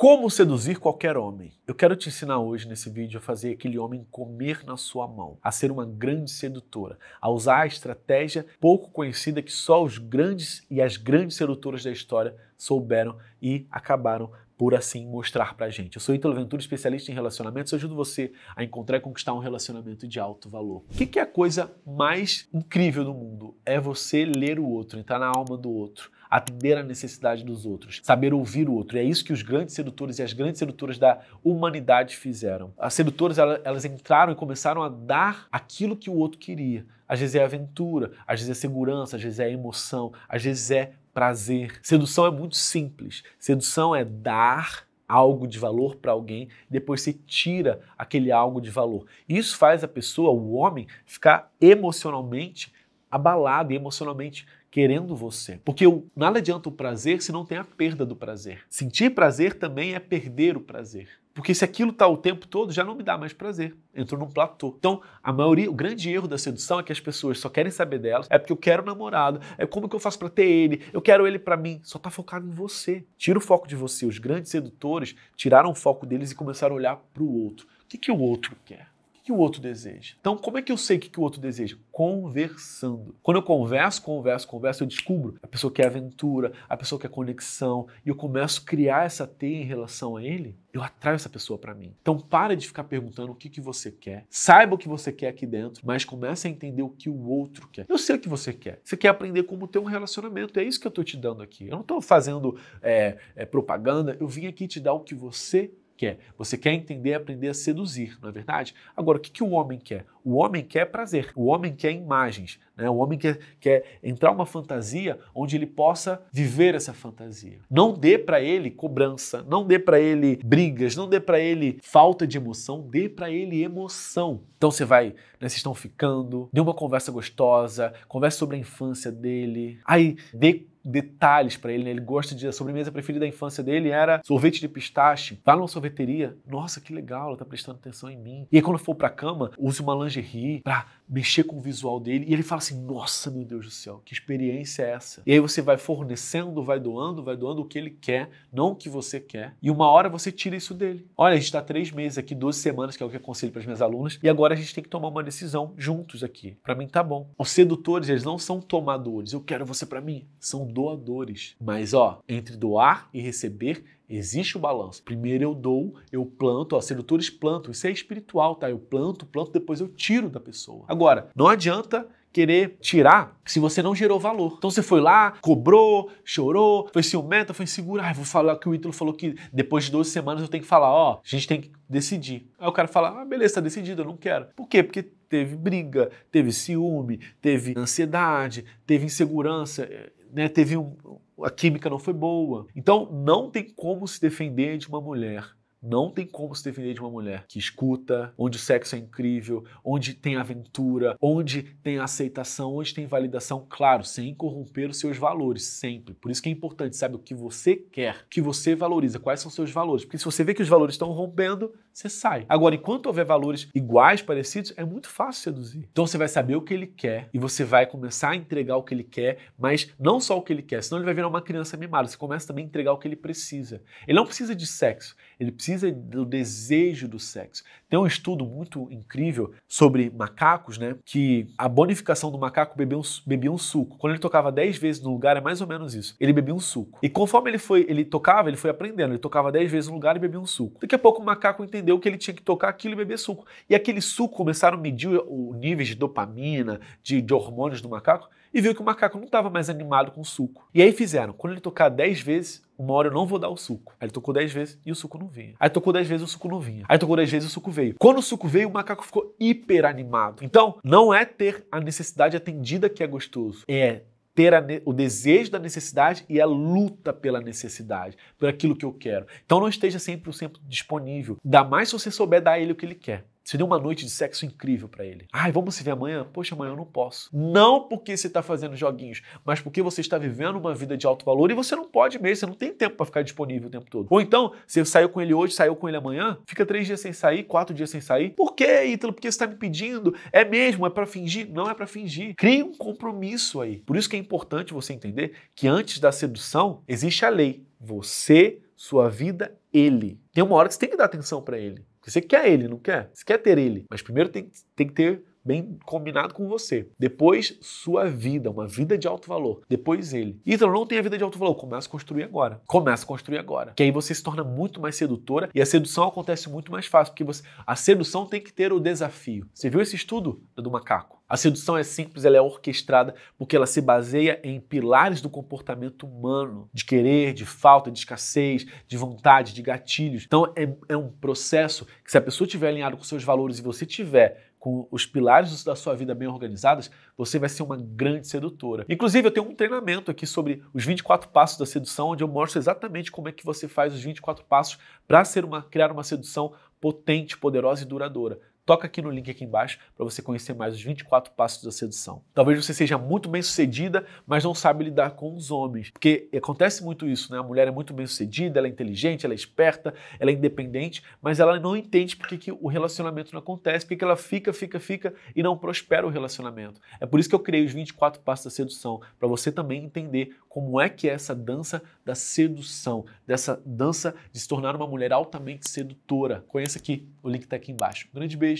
Como seduzir qualquer homem? Eu quero te ensinar hoje nesse vídeo a fazer aquele homem comer na sua mão, a ser uma grande sedutora, a usar a estratégia pouco conhecida que só os grandes e as grandes sedutoras da história souberam e acabaram por assim mostrar pra gente. Eu sou Italo Ventura, especialista em relacionamentos, eu ajudo você a encontrar e conquistar um relacionamento de alto valor. O que, que é a coisa mais incrível do mundo? É você ler o outro, entrar na alma do outro, atender à necessidade dos outros, saber ouvir o outro. E é isso que os grandes sedutores e as grandes sedutoras da humanidade fizeram. As sedutoras, elas entraram e começaram a dar aquilo que o outro queria. Às vezes é aventura, às vezes é segurança, às vezes é emoção, às vezes é prazer. Sedução é muito simples. Sedução é dar algo de valor para alguém, depois você tira aquele algo de valor. Isso faz a pessoa, o homem, ficar emocionalmente abalado e emocionalmente querendo você. Porque nada adianta o prazer se não tem a perda do prazer. Sentir prazer também é perder o prazer. Porque se aquilo está o tempo todo, já não me dá mais prazer. Entrou num platô. Então, a maioria, o grande erro da sedução é que as pessoas só querem saber delas. É porque eu quero um namorado. É como que eu faço para ter ele? Eu quero ele para mim. Só está focado em você. Tira o foco de você. Os grandes sedutores tiraram o foco deles e começaram a olhar para o outro. O que, que o outro quer? que o outro deseja. Então, como é que eu sei o que, que o outro deseja? Conversando. Quando eu converso, converso, converso, eu descubro a pessoa quer aventura, a pessoa quer conexão, e eu começo a criar essa teia em relação a ele, eu atraio essa pessoa para mim. Então, para de ficar perguntando o que, que você quer. Saiba o que você quer aqui dentro, mas comece a entender o que o outro quer. Eu sei o que você quer. Você quer aprender como ter um relacionamento. É isso que eu estou te dando aqui. Eu não estou fazendo é, é, propaganda. Eu vim aqui te dar o que você quer? Você quer entender e aprender a seduzir, não é verdade? Agora, o que, que o homem quer? O homem quer prazer, o homem quer imagens, né? o homem quer, quer entrar uma fantasia onde ele possa viver essa fantasia. Não dê para ele cobrança, não dê para ele brigas, não dê para ele falta de emoção, dê para ele emoção. Então você vai, né, vocês estão ficando, dê uma conversa gostosa, converse sobre a infância dele, aí dê detalhes para ele, né? Ele gosta de. A sobremesa preferida da infância dele era sorvete de pistache. Vá numa sorveteria. Nossa, que legal, ela tá prestando atenção em mim. E aí, quando for pra cama, use uma lingerie pra mexer com o visual dele e ele fala assim: Nossa, meu Deus do céu, que experiência é essa? E aí você vai fornecendo, vai doando, vai doando o que ele quer, não o que você quer. E uma hora você tira isso dele. Olha, a gente está três meses aqui, 12 semanas, que é o que eu aconselho para as minhas alunas, e agora a gente tem que tomar uma decisão juntos aqui. Para mim tá bom. Os sedutores, eles não são tomadores, eu quero você para mim, são doadores. Mas ó, entre doar e receber, Existe o balanço. Primeiro eu dou, eu planto, ó, sedutores plantam. Isso é espiritual, tá? Eu planto, planto, depois eu tiro da pessoa. Agora, não adianta querer tirar se você não gerou valor. Então você foi lá, cobrou, chorou, foi ciumenta, foi insegura. Ai, vou falar que o Ítalo falou que depois de 12 semanas eu tenho que falar, ó, a gente tem que decidir. Aí o cara fala, ah, beleza, tá decidido, eu não quero. Por quê? Porque teve briga, teve ciúme, teve ansiedade, teve insegurança né, teve um, a química não foi boa. Então não tem como se defender de uma mulher não tem como se defender de uma mulher que escuta, onde o sexo é incrível, onde tem aventura, onde tem aceitação, onde tem validação, claro, sem corromper os seus valores, sempre. Por isso que é importante, sabe, o que você quer, o que você valoriza, quais são os seus valores. Porque se você vê que os valores estão rompendo, você sai. Agora, enquanto houver valores iguais, parecidos, é muito fácil seduzir. Então você vai saber o que ele quer e você vai começar a entregar o que ele quer, mas não só o que ele quer, senão ele vai virar uma criança mimada. Você começa também a entregar o que ele precisa. Ele não precisa de sexo, ele precisa precisa do desejo do sexo. Tem um estudo muito incrível sobre macacos, né? Que a bonificação do macaco bebia um, bebia um suco. Quando ele tocava 10 vezes no lugar, é mais ou menos isso. Ele bebia um suco. E conforme ele foi, ele tocava, ele foi aprendendo. Ele tocava 10 vezes no lugar e bebia um suco. Daqui a pouco o macaco entendeu que ele tinha que tocar aquilo e beber suco. E aquele suco começaram a medir o nível de dopamina, de, de hormônios do macaco e viu que o macaco não estava mais animado com o suco. E aí fizeram, quando ele tocar 10 vezes, uma hora eu não vou dar o suco. Aí ele tocou 10 vezes e o suco não vinha. Aí tocou 10 vezes e o suco não vinha. Aí tocou 10 vezes e o suco veio. Quando o suco veio, o macaco ficou hiper animado. Então, não é ter a necessidade atendida que é gostoso, é ter o desejo da necessidade e a luta pela necessidade, por aquilo que eu quero. Então não esteja sempre o sempre disponível. Dá mais se você souber dar a ele o que ele quer deu uma noite de sexo incrível para ele. Ai, vamos se ver amanhã? Poxa, amanhã eu não posso. Não porque você está fazendo joguinhos, mas porque você está vivendo uma vida de alto valor e você não pode mesmo, você não tem tempo para ficar disponível o tempo todo. Ou então, você saiu com ele hoje, saiu com ele amanhã, fica três dias sem sair, quatro dias sem sair. Por que, Ítalo? Porque você está me pedindo? É mesmo? É para fingir? Não é para fingir. Crie um compromisso aí. Por isso que é importante você entender que antes da sedução existe a lei. Você, sua vida, ele. Tem uma hora que você tem que dar atenção para ele você quer ele, não quer? Você quer ter ele. Mas primeiro tem, tem que ter bem combinado com você. Depois, sua vida, uma vida de alto valor. Depois ele. Então, não tem a vida de alto valor. Começa a construir agora. Começa a construir agora. Que aí você se torna muito mais sedutora e a sedução acontece muito mais fácil, porque você... a sedução tem que ter o desafio. Você viu esse estudo do macaco? A sedução é simples, ela é orquestrada porque ela se baseia em pilares do comportamento humano, de querer, de falta, de escassez, de vontade, de gatilhos. Então é, é um processo que se a pessoa estiver alinhado com seus valores e você tiver com os pilares da sua vida bem organizados, você vai ser uma grande sedutora. Inclusive, eu tenho um treinamento aqui sobre os 24 passos da sedução, onde eu mostro exatamente como é que você faz os 24 passos para ser uma criar uma sedução potente, poderosa e duradoura toca aqui no link aqui embaixo para você conhecer mais os 24 passos da sedução. Talvez você seja muito bem sucedida, mas não sabe lidar com os homens, porque acontece muito isso, né? A mulher é muito bem sucedida, ela é inteligente, ela é esperta, ela é independente, mas ela não entende porque que o relacionamento não acontece, porque que ela fica, fica, fica e não prospera o relacionamento. É por isso que eu criei os 24 passos da sedução, para você também entender como é que é essa dança da sedução, dessa dança de se tornar uma mulher altamente sedutora. Conheça aqui, o link está aqui embaixo. Um grande beijo